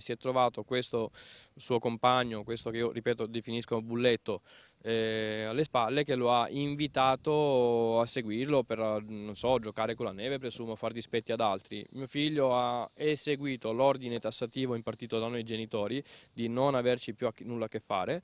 Si è trovato questo suo compagno, questo che io ripeto definisco bulletto, eh, alle spalle che lo ha invitato a seguirlo per, non so, giocare con la neve, presumo, far dispetti ad altri. Mio figlio ha eseguito l'ordine tassativo impartito da noi genitori di non averci più nulla a che fare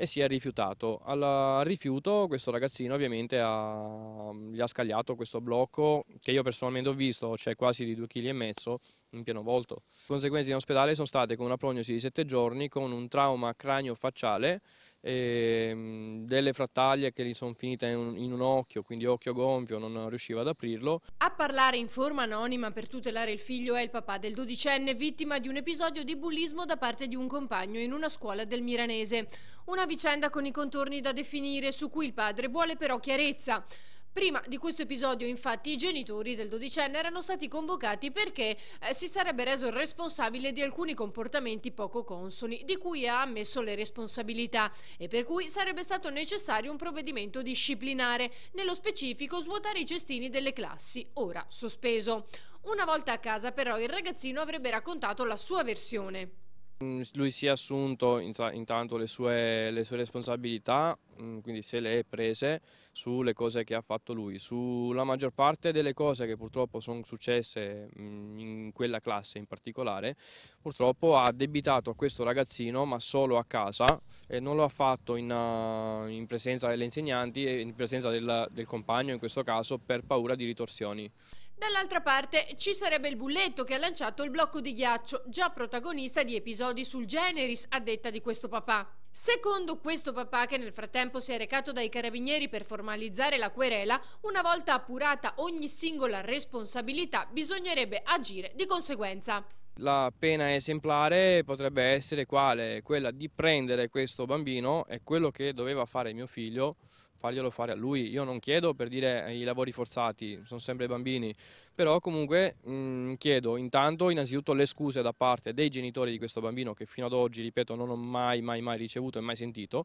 e si è rifiutato. Al rifiuto questo ragazzino ovviamente ha, mm, gli ha scagliato questo blocco che io personalmente ho visto, cioè quasi di 2,5 kg in pieno volto. Le conseguenze in ospedale sono state con una prognosi di 7 giorni, con un trauma cranio-facciale, e, ehm, delle frattaglie che gli sono finite in un, in un, occhio, quindi occhio gonfio, non riusciva ad aprirlo. A parlare in forma anonima per tutelare il figlio è il papà del dodicenne, vittima di un episodio di bullismo da parte di un compagno in una scuola del Miranese. Una vicenda con i contorni da definire, su cui il padre vuole però chiarezza. Prima di questo episodio infatti i genitori del dodicenne erano stati convocati perché eh, si sarebbe reso responsabile di alcuni comportamenti poco consoni di cui ha ammesso le responsabilità e per cui sarebbe stato necessario un provvedimento disciplinare, nello specifico svuotare i cestini delle classi, ora sospeso. Una volta a casa però il ragazzino avrebbe raccontato la sua versione. Mm, lui si è assunto intanto le sue, le sue, responsabilità, mm, quindi se le è prese sulle cose che ha fatto lui, sulla maggior parte delle cose che purtroppo sono successe mm, in quella classe in particolare, purtroppo ha debitato a questo ragazzino ma solo a casa e non lo ha fatto in, uh, in presenza delle insegnanti e in presenza del, del compagno in questo caso per paura di ritorsioni. Dall'altra parte ci sarebbe il bulletto che ha lanciato il blocco di ghiaccio, già protagonista di episodi sul generis, a detta di questo papà. Secondo questo papà, che nel frattempo si è recato dai carabinieri per formalizzare la querela, una volta appurata ogni singola responsabilità bisognerebbe agire di conseguenza la pena esemplare potrebbe essere quale? Quella di prendere questo bambino e quello che doveva fare mio figlio farglielo fare a lui. Io non chiedo per dire i lavori forzati, sono sempre bambini, però comunque mh, mm, chiedo intanto innanzitutto le scuse da parte dei genitori di questo bambino che fino ad oggi, ripeto, non ho mai mai mai ricevuto e mai sentito.